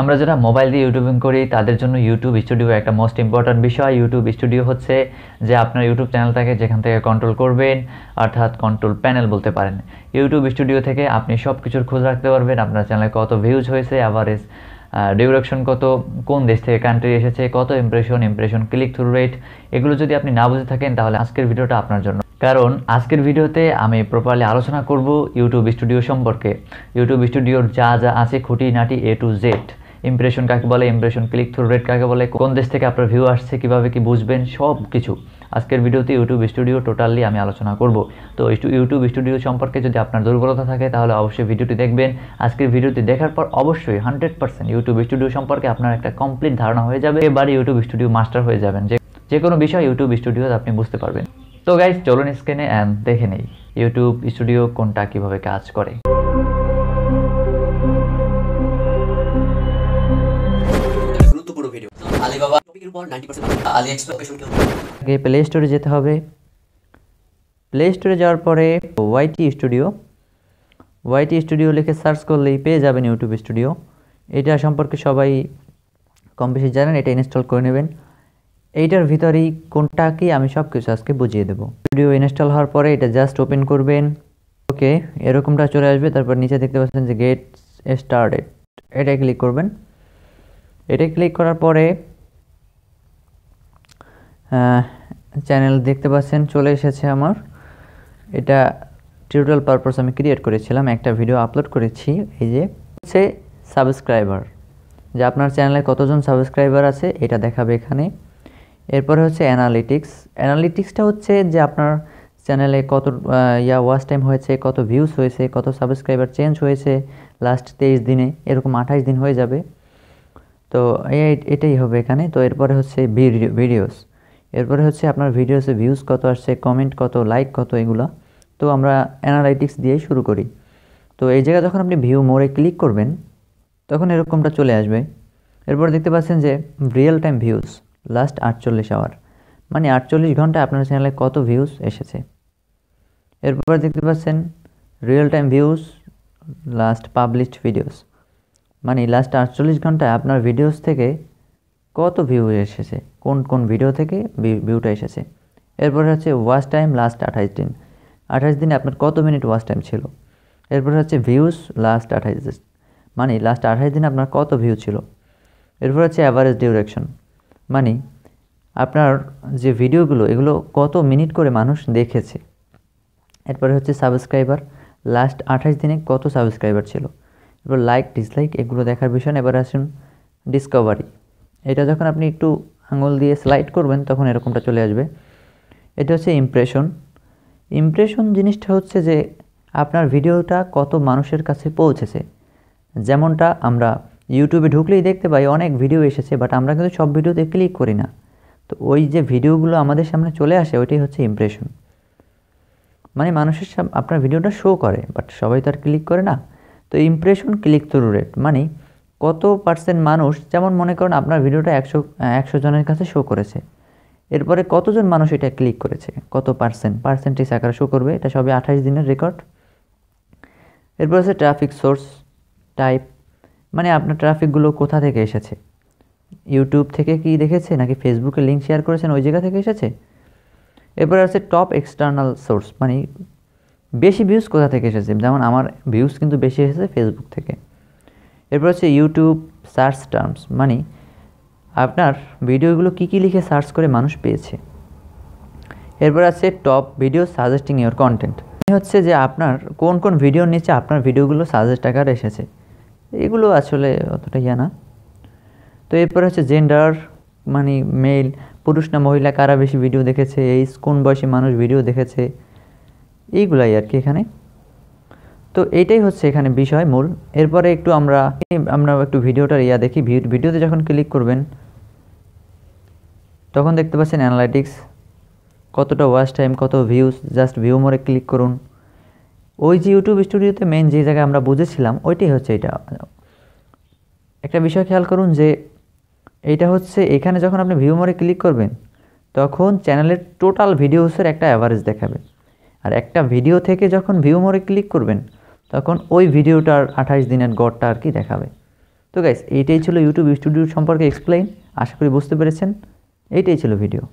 আমরা যারা মোবাইল দিয়ে ইউটিউবিং করি তাদের জন্য ইউটিউব স্টুডিও একটা মোস্ট ইম্পর্ট্যান্ট বিষয় ইউটিউব স্টুডিও হচ্ছে যে আপনার ইউটিউব চ্যানেলটাকে যেখান থেকে কন্ট্রোল করবেন অর্থাৎ কন্ট্রোল প্যানেল বলতে পারেন ইউটিউব স্টুডিও থেকে আপনি সব কিছুর খোঁজ রাখতে পারবেন আপনার চ্যানেলে কত ভিউজ হয়েছে অ্যাভারেজ ডিউরেকশন কত কোন দেশ থেকে কান্ট্রি এসেছে কত impression impression click through rate এগুলো যদি আপনি না বুঝে থাকেন তাহলে আজকের ভিডিওটা আপনার জন্য কারণ আজকের ভিডিওতে আমি প্রপারলি আলোচনা করব ইউটিউব স্টুডিও সম্পর্কে ইউটিউব স্টুডিওর যা যা আছে খুঁটি নাটি এ টু জেড ইমপ্রেশন কাকে বলে ইমপ্রেশন ক্লিক থ্রু রেট কাকে বলে কোন দেশ থেকে আপনার ভিউ আসছে কীভাবে কি বুঝবেন সব কিছু আজকের ভিডিওতে ইউটিউব স্টুডিও টোটালি আমি আলোচনা করব তো ইউটিউব স্টুডিও সম্পর্কে যদি আপনার দুর্বলতা থাকে তাহলে অবশ্যই ভিডিওটি দেখবেন আজকের ভিডিওটি দেখার পর অবশ্যই হান্ড্রেড পার্সেন্ট ইউটিউব স্টুডিও সম্পর্কে আপনার একটা কমপ্লিট ধারণা হয়ে যাবে এবারে ইউটিউব স্টুডিও মাস্টার হয়ে যাবেন যে যে কোনো বিষয় ইউটিউব স্টুডিও আপনি বুঝতে পারবেন তো গাইজ চলুন স্ক্রিনে অ্যান্ড দেখে নেই ইউটিউব স্টুডিও কোনটা কিভাবে কাজ করে আগে প্লে স্টোরে যেতে হবে প্লে স্টোরে যাওয়ার পরে ওয়াইটি স্টুডিও ওয়াইটি স্টুডিও লিখে সার্চ করলেই পেয়ে যাবেন ইউটিউব স্টুডিও এটা সম্পর্কে সবাই কম বেশি জানেন এটা ইনস্টল করে নেবেন এইটার ভিতরেই কোনটা কি আমি সব কিছু আজকে বুঝিয়ে দেবো ভিডিও ইনস্টল হওয়ার পরে এটা জাস্ট ওপেন করবেন ওকে এরকমটা চলে আসবে তারপর নিচে দেখতে পাচ্ছেন যে গেট স্টার্টেড এটা ক্লিক করবেন এটা ক্লিক করার পরে চ্যানেল দেখতে পাচ্ছেন চলে এসেছে আমার এটা টিউটোরিয়াল পারপাস আমি ক্রিয়েট করেছিলাম একটা ভিডিও আপলোড করেছি এই যে হচ্ছে সাবস্ক্রাইবার যে আপনার চ্যানেলে কতজন সাবস্ক্রাইবার আছে এটা দেখাবে এখানে এরপরে হচ্ছে অ্যানালিটিক্স অ্যানালিটিক্সটা হচ্ছে যে আপনার চ্যানেলে কত ইয়া ওয়াচ টাইম হয়েছে কত ভিউস হয়েছে কত সাবস্ক্রাইবার চেঞ্জ হয়েছে লাস্ট তেইশ দিনে এরকম আঠাশ দিন হয়ে যাবে তো এটাই হবে এখানে তো এরপরে হচ্ছে ভিডিও ভিডিওস এরপরে হচ্ছে আপনার ভিডিওসে ভিউজ কত আসছে কমেন্ট কত লাইক কত এগুলো তো আমরা অ্যানালাইটিক্স দিয়ে শুরু করি তো এই জায়গায় যখন আপনি ভিউ মোড়ে ক্লিক করবেন তখন এরকমটা চলে আসবে এরপর দেখতে পাচ্ছেন যে রিয়েল টাইম ভিউজ লাস্ট আটচল্লিশ আওয়ার মানে আটচল্লিশ ঘন্টা আপনার চ্যানেলে কত ভিউজ এসেছে এরপর দেখতে পাচ্ছেন real time views last published videos মানে লাস্ট আটচল্লিশ ঘন্টায় আপনার ভিডিওস মানে থেকে কত ভিউ এসেছে কোন কোন ভিডিও থেকে ভিউটা এসেছে এরপরে হচ্ছে ওয়াচ টাইম লাস্ট আঠাশ দিন আঠাশ দিনে আপনার কত মিনিট ওয়াচ টাইম ছিল এরপরে হচ্ছে ভিউস লাস্ট আঠাশ দিন মানে লাস্ট আঠাশ দিনে আপনার কত ভিউ ছিল এরপর হচ্ছে অ্যাভারেজ ডিউরেকশন মানে আপনার যে ভিডিওগুলো এগুলো কত মিনিট করে মানুষ দেখেছে এরপরে হচ্ছে সাবস্ক্রাইবার লাস্ট আঠাশ দিনে কত সাবস্ক্রাইবার ছিল এরপর লাইক ডিসলাইক এগুলো দেখার বিষয় এবার আসুন ডিসকভারি এটা যখন আপনি একটু আঙুল দিয়ে স্লাইড করবেন তখন এরকমটা চলে আসবে এটা হচ্ছে ইমপ্রেশন ইমপ্রেশন জিনিসটা হচ্ছে যে আপনার ভিডিওটা কত মানুষের কাছে পৌঁছেছে যেমনটা আমরা ইউটিউবে ঢুকলেই দেখতে পাই অনেক ভিডিও এসেছে বাট আমরা কিন্তু সব ভিডিওতে ক্লিক করি না তো ওই যে ভিডিওগুলো আমাদের সামনে চলে আসে ওইটাই হচ্ছে ইমপ্রেশন মানে মানুষের সাম আপনার ভিডিওটা শো করে বাট সবাই তো আর ক্লিক করে না তো ইমপ্রেশন ক্লিক থ্রু রেট মানে কত পার্সেন্ট মানুষ যেমন মনে করেন আপনার ভিডিওটা একশো একশো জনের কাছে শো করেছে এরপরে কতজন মানুষ এটা ক্লিক করেছে কত পার্সেন্ট পার্সেন্টেজ আকারে শো করবে এটা সবে আঠাশ দিনের রেকর্ড এরপর আছে ট্রাফিক সোর্স টাইপ মানে আপনার ট্রাফিকগুলো কোথা থেকে এসেছে ইউটিউব থেকে কি দেখেছে নাকি ফেসবুকে লিঙ্ক শেয়ার করেছেন ওই জায়গা থেকে এসেছে এরপরে আছে টপ এক্সটার্নাল সোর্স মানে বেশি ভিউজ কোথা থেকে এসেছে যেমন আমার ভিউজ কিন্তু বেশি এসেছে ফেসবুক থেকে এরপর হচ্ছে ইউটিউব সার্চ টার্মস মানে আপনার ভিডিওগুলো কী কী লিখে সার্চ করে মানুষ পেয়েছে এরপর আছে top video suggesting your content হচ্ছে যে আপনার কোন কোন ভিডিওর নিচে আপনার ভিডিওগুলো সাজেস্ট আকার এসেছে এগুলো আসলে অতটা ইয়া না তো এরপর হচ্ছে জেন্ডার মানে মেল পুরুষ না মহিলা কারা বেশি ভিডিও দেখেছে এই কোন বয়সী মানুষ ভিডিও দেখেছে এইগুলাই আর কি এখানে তো এটাই হচ্ছে এখানে বিষয় মূল এরপরে একটু আমরা আমরা একটু ভিডিওটার ইয়া দেখি ভিডিওতে যখন ক্লিক করবেন তখন দেখতে পাচ্ছেন অ্যানালাইটিক্স কতটা ওয়াশ টাইম কত ভিউজ জাস্ট ভিউ মোড়ে ক্লিক করুন ওই যে ইউটিউব স্টুডিওতে মেন যে জায়গায় আমরা বুঝেছিলাম ওইটাই হচ্ছে এটা একটা বিষয় খেয়াল করুন যে এইটা হচ্ছে এখানে যখন আপনি ভিউ মোড়ে ক্লিক করবেন তখন চ্যানেলের টোটাল ভিডিওসের একটা অ্যাভারেজ দেখাবে আর একটা ভিডিও থেকে যখন ভিউ মোড়ে ক্লিক করবেন তখন ওই ভিডিওটার আঠাশ দিনের গড়টা আর কি দেখাবে তো গাইস এইটাই ছিল ইউটিউব স্টুডিও সম্পর্কে এক্সপ্লেইন আশা করি বুঝতে পেরেছেন এইটাই ছিল ভিডিও